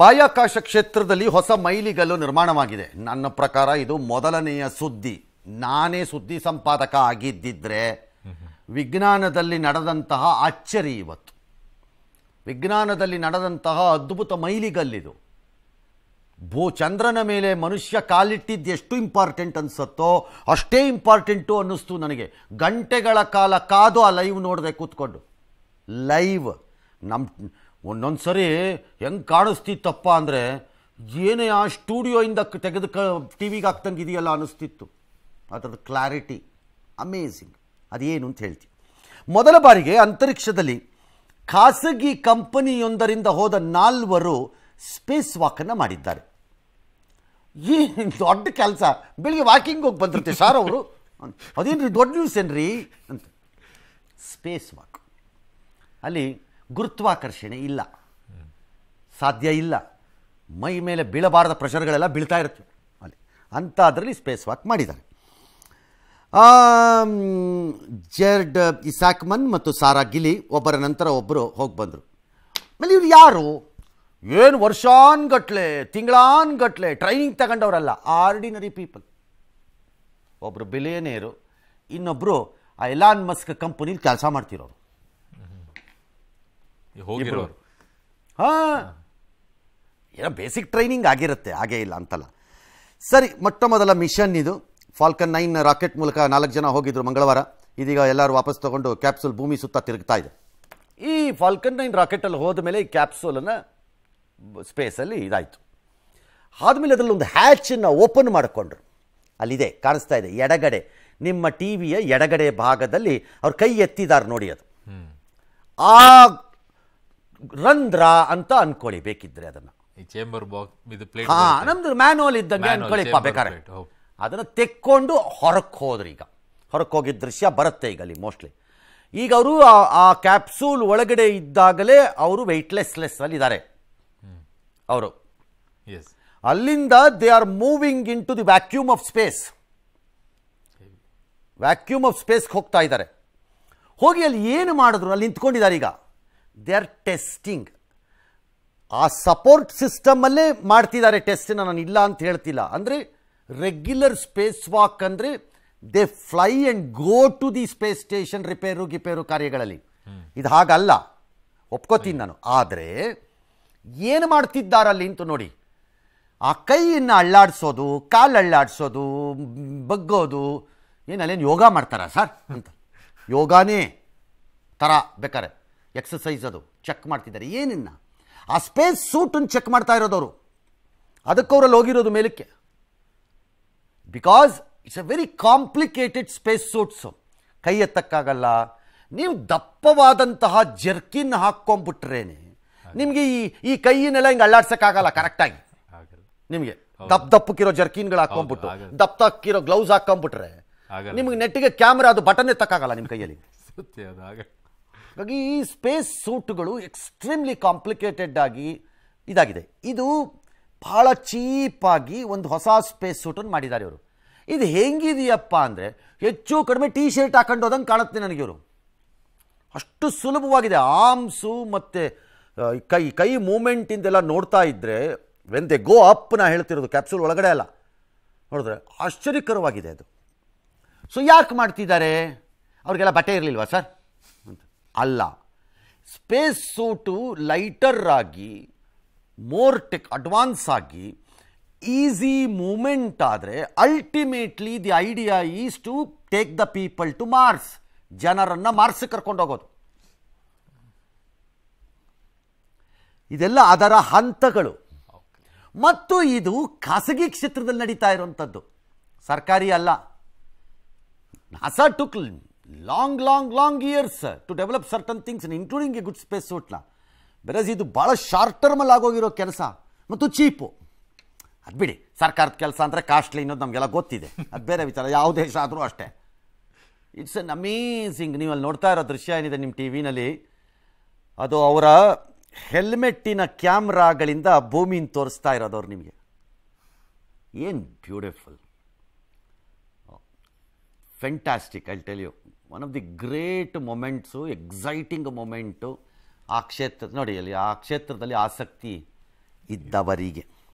ಬಾಹ್ಯಾಕಾಶ ಕ್ಷೇತ್ರದಲ್ಲಿ ಹೊಸ ಮೈಲಿಗಲ್ಲು ನಿರ್ಮಾಣವಾಗಿದೆ ನನ್ನ ಪ್ರಕಾರ ಇದು ಮೊದಲನೆಯ ಸುದ್ದಿ ನಾನೇ ಸುದ್ದಿ ಸಂಪಾದಕ ಆಗಿದ್ದಿದ್ರೆ ವಿಜ್ಞಾನದಲ್ಲಿ ನಡೆದಂತಹ ಅಚ್ಚರಿ ಇವತ್ತು ವಿಜ್ಞಾನದಲ್ಲಿ ನಡೆದಂತಹ ಅದ್ಭುತ ಮೈಲಿಗಲ್ಲಿದು ಭೂ ಚಂದ್ರನ ಮೇಲೆ ಮನುಷ್ಯ ಕಾಲಿಟ್ಟಿದ್ದು ಎಷ್ಟು ಇಂಪಾರ್ಟೆಂಟ್ ಅನಿಸುತ್ತೋ ಅಷ್ಟೇ ಇಂಪಾರ್ಟೆಂಟು ಅನ್ನಿಸ್ತು ನನಗೆ ಗಂಟೆಗಳ ಕಾಲ ಕಾದು ಆ ಲೈವ್ ನೋಡಿದೆ ಕೂತ್ಕೊಂಡು ಲೈವ್ ನಮ್ಮ ಒಂದೊಂದು ಸರಿ ಹೆಂಗೆ ಕಾಣಿಸ್ತಿತ್ತಪ್ಪ ಅಂದರೆ ಏನೇ ಆ ಸ್ಟೂಡಿಯೋಯಿಂದ ತೆಗೆದು ಕ ಟಿ ವಿಗೆ ಹಾಕ್ದಂಗೆ ಇದೆಯಲ್ಲ ಅನ್ನಿಸ್ತಿತ್ತು ಅದರದ್ದು ಕ್ಲಾರಿಟಿ ಅಮೇಝಿಂಗ್ ಅದೇನು ಅಂತ ಹೇಳ್ತೀವಿ ಮೊದಲ ಬಾರಿಗೆ ಅಂತರಿಕ್ಷದಲ್ಲಿ ಖಾಸಗಿ ಕಂಪನಿಯೊಂದರಿಂದ ಹೋದ ನಾಲ್ವರು ಸ್ಪೇಸ್ ವಾಕನ್ನು ಮಾಡಿದ್ದಾರೆ ಈ ದೊಡ್ಡ ಕೆಲಸ ಬೆಳಿಗ್ಗೆ ವಾಕಿಂಗ್ ಹೋಗಿ ಬಂದಿರುತ್ತೆ ಸಾರ್ ಅವರು ಅದೇನು ರೀ ದೊಡ್ಡ ನ್ಯೂಸ್ ರೀ ಅಂತ ಸ್ಪೇಸ್ ವಾಕ್ ಅಲ್ಲಿ ಗುರುತ್ವಾಕರ್ಷಣೆ ಇಲ್ಲ ಸಾಧ್ಯ ಇಲ್ಲ ಮೈ ಮೇಲೆ ಬೀಳಬಾರದ ಪ್ರೆಷರ್ಗಳೆಲ್ಲ ಬೀಳ್ತಾ ಇರುತ್ತೆ ಅಲ್ಲಿ ಅಂಥದ್ರಲ್ಲಿ ಸ್ಪೇಸ್ ವಾಕ್ ಮಾಡಿದ್ದಾರೆ ಜೆರ್ಡ್ ಇಸಾಕ್ಮನ್ ಮತ್ತು ಸಾರಾ ಗಿಲಿ ಒಬ್ಬರ ನಂತರ ಒಬ್ಬರು ಹೋಗಿ ಬಂದರು ಆಮೇಲೆ ಇವ್ರು ಯಾರು ಏನು ವರ್ಷಾನ್ಗಟ್ಲೆ ತಿಂಗಳಾನ್ಗಟ್ಲೆ ಟ್ರೈನಿಂಗ್ ತಗೊಂಡವರಲ್ಲ ಆರ್ಡಿನರಿ ಪೀಪಲ್ ಒಬ್ಬರು ಬಿಲಿಯನೇರು ಇನ್ನೊಬ್ಬರು ಆ ಎಲಾನ್ ಮಸ್ಕ್ ಕಂಪನಿಲಿ ಕೆಲಸ ಮಾಡ್ತಿರೋರು ಹೋಗಿರೋರು ಹಾ ಏನೋ ಬೇಸಿಕ್ ಟ್ರೈನಿಂಗ್ ಆಗಿರುತ್ತೆ ಹಾಗೇ ಇಲ್ಲ ಅಂತಲ್ಲ ಸರಿ ಮೊಟ್ಟ ಮೊದಲ ಮಿಷನ್ ಇದು ಫಾಲ್ಕನ್ ನೈನ್ ರಾಕೆಟ್ ಮೂಲಕ ನಾಲ್ಕು ಜನ ಹೋಗಿದ್ರು ಮಂಗಳವಾರ ಇದೀಗ ಎಲ್ಲರೂ ವಾಪಸ್ ತಗೊಂಡು ಕ್ಯಾಪ್ಸೂಲ್ ಭೂಮಿ ಸುತ್ತ ತಿರುಗ್ತಾ ಇದೆ ಈ ಫಾಲ್ಕನ್ ನೈನ್ ರಾಕೆಟಲ್ಲಿ ಹೋದ ಮೇಲೆ ಈ ಕ್ಯಾಪ್ಸೂಲನ್ನು ಸ್ಪೇಸಲ್ಲಿ ಇದಾಯಿತು ಆದಮೇಲೆ ಅದರಲ್ಲಿ ಒಂದು ಹ್ಯಾಚನ್ನು ಓಪನ್ ಮಾಡಿಕೊಂಡ್ರು ಅಲ್ಲಿದೆ ಕಾಣಿಸ್ತಾ ಇದೆ ಎಡಗಡೆ ನಿಮ್ಮ ಟಿ ವಿಯ ಎಡಗಡೆ ಭಾಗದಲ್ಲಿ ಅವ್ರ ಕೈ ಎತ್ತಿದ್ದಾರೆ ನೋಡಿ ಅದು ಆ ರಂಧ್ರ ಅಂತ ಅನ್ಕೊಳ್ಳಿ ಬೇಕಿದ್ರೆ ಅದನ್ನ ಚೇಂಬರ್ ಬಾಕ್ಸ್ ನಮ್ದು ಮ್ಯಾನುವಲ್ ಇದ್ದಂಗೆ ಅನ್ಕೊಳ್ಳಿಪ್ಪ ಬೇಕಾರೆ ಅದನ್ನು ತೆಕ್ಕೊಂಡು ಹೊರಕ್ಕೆ ಹೋದ್ರೆ ಈಗ ಹೊರಕ್ಕೆ ಹೋಗಿದ್ದ ದೃಶ್ಯ ಬರುತ್ತೆ ಈಗ ಅಲ್ಲಿ ಮೋಸ್ಟ್ಲಿ ಈಗ ಅವರು ಆ ಕ್ಯಾಪ್ಸೂಲ್ ಒಳಗಡೆ ಇದ್ದಾಗಲೇ ಅವರು ವೆಯ್ಟ್ಲೆಸ್ಲೆಸ್ ಅಲ್ಲಿ ಇದ್ದಾರೆ ಅವರು ಅಲ್ಲಿಂದ they are moving into the vacuum of space vacuum of ಸ್ಪೇಸ್ಗೆ ಹೋಗ್ತಾ ಇದ್ದಾರೆ ಹೋಗಿ ಅಲ್ಲಿ ಏನು ಮಾಡಿದ್ರು ಅಲ್ಲಿ ನಿಂತ್ಕೊಂಡಿದ್ದಾರೆ ಈಗ ದೇ ಆರ್ ಟೆಸ್ಟಿಂಗ್ ಆ ಸಪೋರ್ಟ್ ಸಿಸ್ಟಮಲ್ಲೇ ಮಾಡ್ತಿದ್ದಾರೆ ಟೆಸ್ಟನ್ನು ನಾನು ಇಲ್ಲ ಅಂತ ಹೇಳ್ತಿಲ್ಲ ಅಂದರೆ ರೆಗ್ಯುಲರ್ ಸ್ಪೇಸ್ ವಾಕ್ ಅಂದರೆ they fly and go to the space station repair ಗಿಪೇರು ಕಾರ್ಯಗಳಲ್ಲಿ ಇದು ಹಾಗಲ್ಲ ಒಪ್ಕೋತೀನಿ ನಾನು ಆದರೆ ಏನು ಮಾಡ್ತಿದ್ದಾರಲ್ಲಿ ಅಂತ ನೋಡಿ ಆ ಕೈಯನ್ನು ಅಳ್ಳಾಡಿಸೋದು ಕಾಲು ಅಳ್ಳಾಡಿಸೋದು ಬಗ್ಗೋದು ಏನು ಯೋಗ ಮಾಡ್ತಾರಾ ಸರ್ ಅಂತ ಯೋಗಾನೇ ಥರ ಬೇಕಾರೆ ಎಕ್ಸಸೈಸ್ ಅದು ಚೆಕ್ ಮಾಡ್ತಿದ್ದಾರೆ ಏನಿನ್ನ ಆ ಸ್ಪೇಸ್ ಸೂಟನ್ನು ಚೆಕ್ ಮಾಡ್ತಾ ಇರೋದವರು ಅವರಲ್ಲಿ ಹೋಗಿರೋದು ಮೇಲಕ್ಕೆ because it's a very complicated space suits ಕೈ ಎತ್ತಕ್ಕಾಗಲ್ಲ ನೀವು ದಪ್ಪವಾದಂತಹ ಜರ್ಕಿನ್ ಹಾಕ್ಕೊಂಬಿಟ್ರೇನೆ ನಿಮಗೆ ಈ ಈ ಕೈಯನ್ನೆಲ್ಲ ಹಿಂಗೆ ಅಳ್ಳಾಡ್ಸೋಕ್ಕಾಗಲ್ಲ ಕರೆಕ್ಟಾಗಿ ನಿಮಗೆ ದಪ್ಪ ದಪ್ಪಕ್ಕಿರೋ ಜರ್ಕಿನ್ಗಳು ಹಾಕೊಂಡ್ಬಿಟ್ಟು ದಪ್ಪ ಹಾಕಿರೋ ಗ್ಲೌಸ್ ಹಾಕೊಂಡ್ಬಿಟ್ರೆ ನಿಮಗೆ ನೆಟ್ಟಿಗೆ ಕ್ಯಾಮ್ರಾ ಅದು ಬಟನ್ ಎತ್ತಕ್ಕಾಗಲ್ಲ ನಿಮ್ಮ ಕೈಯಲ್ಲಿ ಹಾಗಾಗಿ ಈ ಸ್ಪೇಸ್ ಸೂಟ್ಗಳು ಎಕ್ಸ್ಟ್ರೀಮ್ಲಿ ಕಾಂಪ್ಲಿಕೇಟೆಡ್ ಆಗಿ ಇದಾಗಿದೆ ಇದು ಭಾಳ ಚೀಪಾಗಿ ಒಂದು ಹೊಸ ಸ್ಪೇಸ್ ಸೂಟನ್ನು ಮಾಡಿದ್ದಾರೆ ಇವರು ಇದು ಹೆಂಗಿದೆಯಪ್ಪ ಅಂದರೆ ಹೆಚ್ಚು ಕಡಿಮೆ ಟೀ ಶರ್ಟ್ ಹಾಕೊಂಡು ಹೋದಂಗೆ ಕಾಣುತ್ತೆ ನನಗೆ ಇವರು ಅಷ್ಟು ಸುಲಭವಾಗಿದೆ ಆಮ್ಸು ಮತ್ತು ಕೈ ಕೈ ಮೂಮೆಂಟಿಂದೆಲ್ಲ ನೋಡ್ತಾ ಇದ್ದರೆ ವೆನ್ ಗೋ ಅಪ್ ನಾ ಹೇಳ್ತಿರೋದು ಕ್ಯಾಪ್ಸೂಲ್ ಒಳಗಡೆ ಅಲ್ಲ ನೋಡಿದ್ರೆ ಆಶ್ಚರ್ಯಕರವಾಗಿದೆ ಅದು ಸೊ ಯಾಕೆ ಮಾಡ್ತಿದ್ದಾರೆ ಅವ್ರಿಗೆಲ್ಲ ಬಟ್ಟೆ ಇರಲಿಲ್ವಾ ಸರ್ ಅಲ್ಲ ಸ್ಪೇಸ್ ಸೂಟು ಲೈಟರ್ ಆಗಿ ಮೋರ್ ಟೆಕ್ ಅಡ್ವಾನ್ಸ್ ಆಗಿ ಈಸಿ ಮೂಮೆಂಟ್ ಆದರೆ ultimately the idea is to take the people to Mars ಜನರನ್ನು ಮಾರ್ಸ್ ಕರ್ಕೊಂಡೋಗೋದು ಇದೆಲ್ಲ ಅದರ ಹಂತಗಳು ಮತ್ತು ಇದು ಖಾಸಗಿ ಕ್ಷೇತ್ರದಲ್ಲಿ ನಡೀತಾ ಇರುವಂಥದ್ದು ಸರ್ಕಾರಿ ಅಲ್ಲ NASA took long long long years to develop certain things including a good space ಸೂಟ್ನ ಬೆರಸ್ ಇದು ಭಾಳ ಶಾರ್ಟ್ ಟರ್ಮಲ್ಲಿ ಆಗೋಗಿರೋ ಕೆಲಸ ಮತ್ತು ಚೀಪು ಅದು ಬಿಡಿ ಸರ್ಕಾರದ ಕೆಲಸ ಅಂದರೆ ಕಾಸ್ಟ್ಲಿ ಅನ್ನೋದು ನಮಗೆಲ್ಲ ಗೊತ್ತಿದೆ ಅದು ಬೇರೆ ವಿಚಾರ ಯಾವ ದೇಶ ಆದರೂ ಅಷ್ಟೇ ಇಟ್ಸ್ ಎನ್ ಅಮೇಝಿಂಗ್ ನೀವು ಅಲ್ಲಿ ನೋಡ್ತಾ ಇರೋ ದೃಶ್ಯ ಏನಿದೆ ನಿಮ್ಮ ಟಿ ವಿನಲ್ಲಿ ಅದು ಅವರ ಹೆಲ್ಮೆಟ್ಟಿನ ಕ್ಯಾಮ್ರಾಗಳಿಂದ ಭೂಮಿನ ತೋರಿಸ್ತಾ ಇರೋದು ಅವ್ರು ನಿಮಗೆ ಏನು beautiful fantastic I tell you one of the great moments exciting moment ಆ ಕ್ಷೇತ್ರ ನೋಡಿ ಅಲ್ಲಿ ಆ ಕ್ಷೇತ್ರದಲ್ಲಿ ಆಸಕ್ತಿ ಇದ್ದವರಿಗೆ